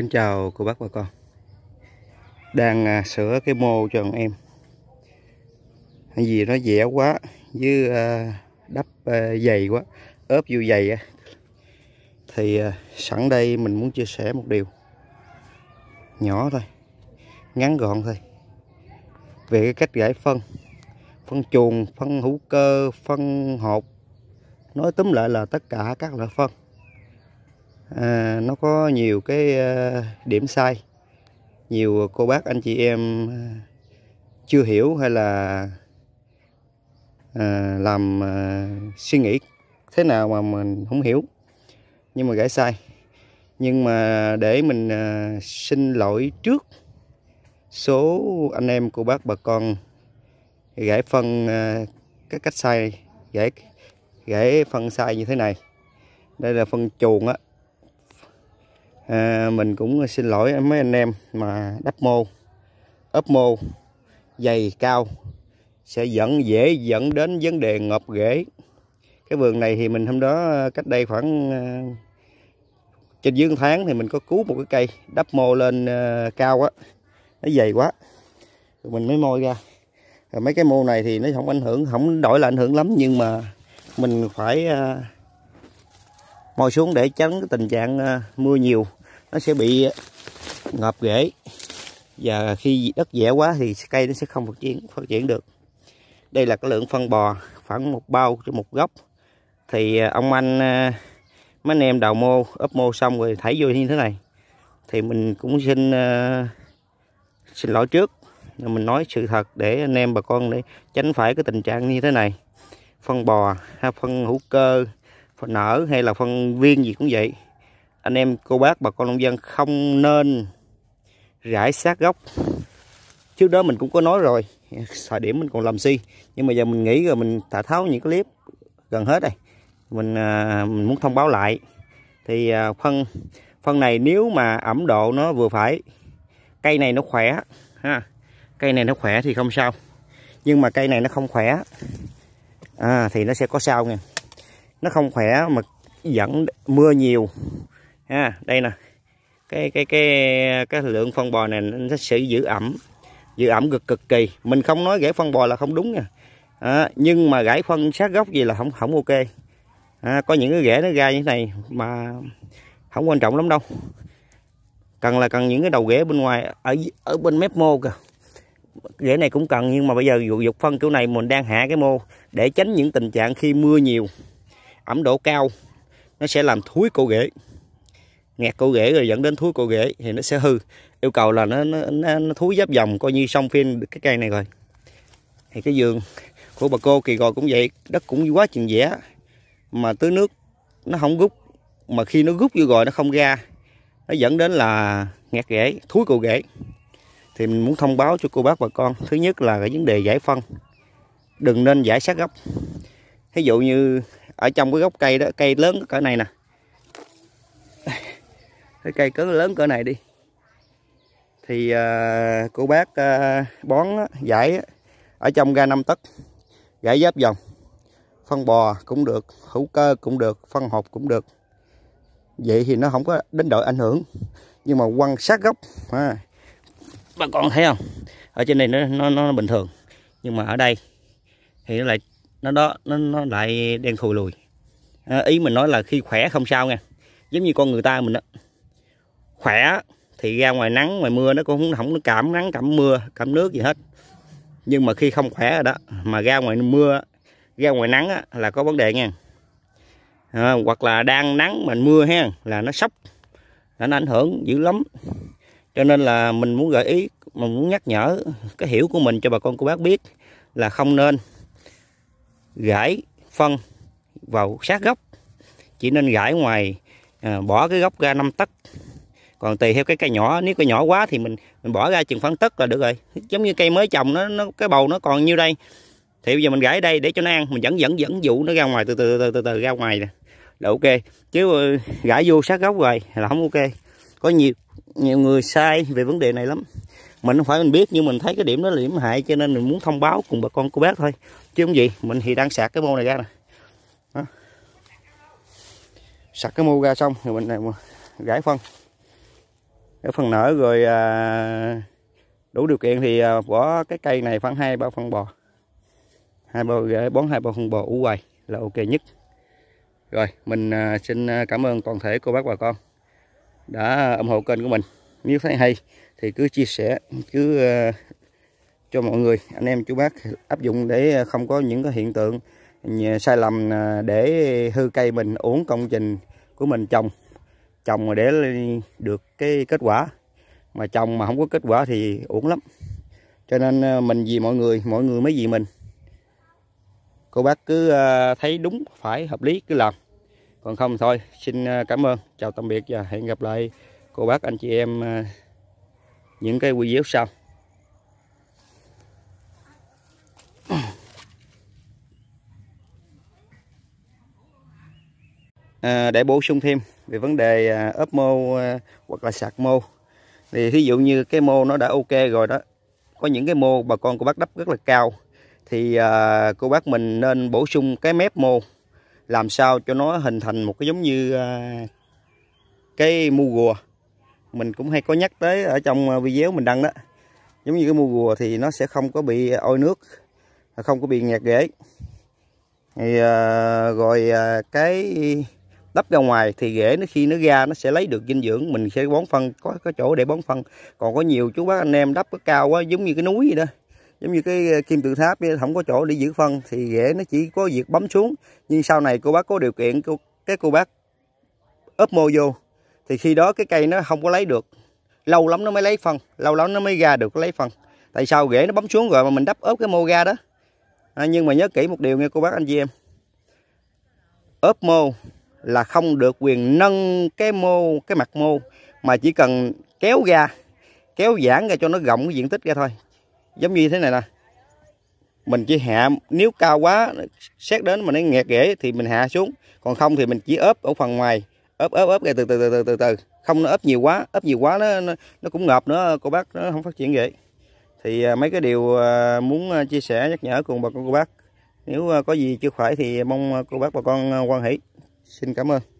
Kính chào cô bác và con Đang à, sửa cái mô cho thằng em Hay vì nó dẻo quá Với à, đắp à, dày quá ốp vô dày Thì sẵn đây mình muốn chia sẻ một điều Nhỏ thôi Ngắn gọn thôi Về cái cách giải phân Phân chuồng, phân hữu cơ, phân hộp Nói tóm lại là tất cả các loại phân à, nó có nhiều cái ờ, điểm sai nhiều cô bác anh chị em ờ, chưa hiểu hay là à, làm à, suy nghĩ thế nào mà mình không hiểu nhưng mà gãy sai nhưng mà để mình à, xin lỗi trước số anh em cô bác bà con gãy phân à, các cách sai gãy gãy phân sai như thế này đây là phân chuồng á à, mình cũng xin lỗi mấy anh em mà đắp mô ốp mô dày cao sẽ dẫn dễ dẫn đến vấn đề ngọt rễ cái vườn này thì mình hôm đó à, cách đây khoảng à, trên dương tháng thì mình có cứu một cái cây đắp mô lên à, cao á nó dày quá rồi mình mới môi ra rồi mấy cái mô này thì nó không ảnh hưởng không đổi là ảnh hưởng lắm nhưng mà mình phải môi xuống để tránh cái tình trạng mưa nhiều nó sẽ bị ngợp rễ và khi đất dẻ quá thì cây nó sẽ không phát triển phát triển được đây là cái lượng phân bò khoảng một bao cho một gốc thì à, ông anh à, mấy anh em đào mô ấp mô xong rồi thấy vô như thế này thì mình cũng xin à, xin lỗi trước mình nói sự thật để anh em bà con để tránh phải cái tình trạng như thế này phân bò hay phân hữu cơ phân nở hay là phân viên gì cũng vậy anh em cô bác bà con nông dân không nên rải sát gốc trước đó mình cũng có nói rồi thời điểm mình còn làm si nhưng mà giờ mình nghĩ rồi mình thả tháo những clip gần hết rồi mình, à, mình muốn thông báo lại thì à, phân phân này nếu mà ẩm độ nó vừa phải cây này nó khỏe ha cây này nó khỏe thì không sao nhưng mà cây này nó không khỏe à, thì nó sẽ có sao nha nó không khỏe mà dẫn mưa nhiều ha đây nè cái cái cái cái lượng phân bò này nó sẽ giữ ẩm giữ ẩm cực cực kỳ mình không nói gãy phân bò là không đúng nha à, nhưng mà gãy phân sát gốc gì là không không ok à, có những cái rễ nó ra như thế này mà không quan trọng lắm đâu cần là cần những cái đầu rễ bên ngoài ở ở bên mép mô kìa rễ này cũng cần nhưng mà bây giờ dục phân kiểu này mình đang hạ cái mô để tránh những tình trạng khi mưa nhiều ẩm độ cao nó sẽ làm thúi cổ rễ nghẹt cổ rễ rồi dẫn đến thúi cổ rễ thì nó sẽ hư yêu cầu là nó nó, nó, nó thúi giáp dòng coi như xong phiên cái cây này rồi thì cái giường của bà cô kỳ rồi cũng vậy đất cũng quá chừng dẻ mà tưới nước nó không rút mà khi nó rút vô rồi nó không ra nó dẫn đến là nghẹt rễ thúi cổ rễ thì mình muốn thông báo cho cô bác bà con thứ nhất là cái vấn đề giải phân đừng nên giải sát gốc ví dụ như ở trong cái gốc cây đó cây lớn cỡ này nè cái cây cỡ lớn cỡ này đi thì à, cô bác à, bón giải ở trong ra năm tấc giải giáp vòng phân bò cũng được hữu cơ cũng được phân hộp cũng được vậy thì nó không có đến độ ảnh hưởng nhưng mà quăng sát gốc à, bà con thấy không ở trên này nó, nó nó bình thường nhưng mà ở đây thì nó lại nó đó nó nó lại đen thù lùi à, ý mình nói là khi khỏe không sao nha giống như con người ta mình đó khỏe thì ra ngoài nắng ngoài mưa nó cũng không nó cảm nắng cảm mưa cảm nước gì hết nhưng mà khi không khỏe rồi đó mà ra ngoài mưa ra ngoài nắng á, là có vấn đề nha à, hoặc là đang nắng mà mưa ha là nó sốc là nó ảnh hưởng dữ lắm cho nên là mình muốn gợi ý mình muốn nhắc nhở cái hiểu của mình cho bà con cô bác biết là không nên gãi phân vào sát gốc chỉ nên gãi ngoài à, bỏ cái gốc ra năm tấc còn tùy theo cái cây nhỏ nếu cây nhỏ quá thì mình mình bỏ ra chừng phân tất là được rồi giống như cây mới trồng nó, nó cái bầu nó còn nhiêu đây thì bây giờ mình gãy đây để cho nó ăn mình vẫn vẫn dẫn dụ nó ra ngoài từ từ từ từ, từ ra ngoài nè là ok chứ ờ, gãy vô sát gốc rồi là không ok có nhiều nhiều người sai về vấn đề này lắm mình không phải mình biết nhưng mình thấy cái điểm đó là điểm hại cho nên mình muốn thông báo cùng bà con cô bác thôi chứ không gì mình thì đang sạc cái mô này ra nè sạc cái mô ra xong rồi mình này gãy phân cái phần nở rồi à, đủ điều kiện thì à, bỏ cái cây này khoảng hai bao phân bò hai bao bón hai bao phân bò ủ hoài là ok nhất rồi mình à, xin à, cảm ơn toàn thể cô bác bà con đã ủng hộ kênh của mình nếu thấy hay thì cứ chia sẻ cứ à, cho mọi người anh em chú bác áp dụng để không có những cái hiện tượng à, sai lầm à, để hư cây mình uống công trình của mình trồng trồng mà để được cái kết quả mà trồng mà không có kết quả thì uổng lắm cho nên ờ, mình vì mọi người mọi người mới vì mình cô bác cứ ờ, thấy đúng phải hợp lý cứ làm còn không thôi xin ờ, cảm ơn chào tạm biệt và hẹn gặp lại cô bác anh chị em những cái video sau à, để bổ sung thêm về vấn đề à, ốp mô à, hoặc là sạc mô thì ví dụ như cái mô nó đã ok rồi đó có những cái mô bà con cô bác đắp rất là cao thì à, cô bác mình nên bổ sung cái mép mô làm sao cho nó hình thành một cái giống như cái mu gùa mình cũng hay có nhắc tới ở trong video mình đăng đó giống như cái mu gùa thì nó sẽ không có bị ôi nước không có bị nhạt rễ thì rồi cái đắp ra ngoài thì rễ nó khi nó ra nó sẽ lấy được dinh dưỡng mình sẽ bón phân có có chỗ để bón phân còn có nhiều chú bác anh em đắp cái cao quá giống như cái núi vậy đó giống như cái ờ, kim tự tháp không có chỗ để giữ phân thì rễ nó chỉ có việc bấm xuống nhưng sau này cô bác có điều kiện cô cái cô bác ốp mô vô thì khi đó cái cây nó không có lấy được lâu lắm nó mới lấy phân lâu lắm nó mới ra được lấy phân tại sao rễ nó bấm xuống rồi mà mình đắp ốp cái mô ra đó à, nhưng mà nhớ kỹ một điều nghe cô bác anh chị em ốp mô là không được quyền nâng cái mô cái mặt mô mà chỉ cần kéo ra kéo giãn ra cho nó rộng cái diện tích ra thôi giống như thế này nè mình chỉ hạ nếu cao quá xét đến mà nó nghẹt rễ thì mình hạ xuống còn không thì mình chỉ ốp ở phần ngoài ốp ốp ốp ra từ từ từ từ từ từ không nó ốp nhiều quá ốp nhiều quá nó nó, nó cũng ngợp nữa cô bác nó không phát triển rễ thì à, mấy cái điều à, muốn à, chia sẻ nhắc nhở cùng bà con cô bác nếu có gì chưa khỏe thì mong cô bác bà con quan hỷ Xin cảm ơn.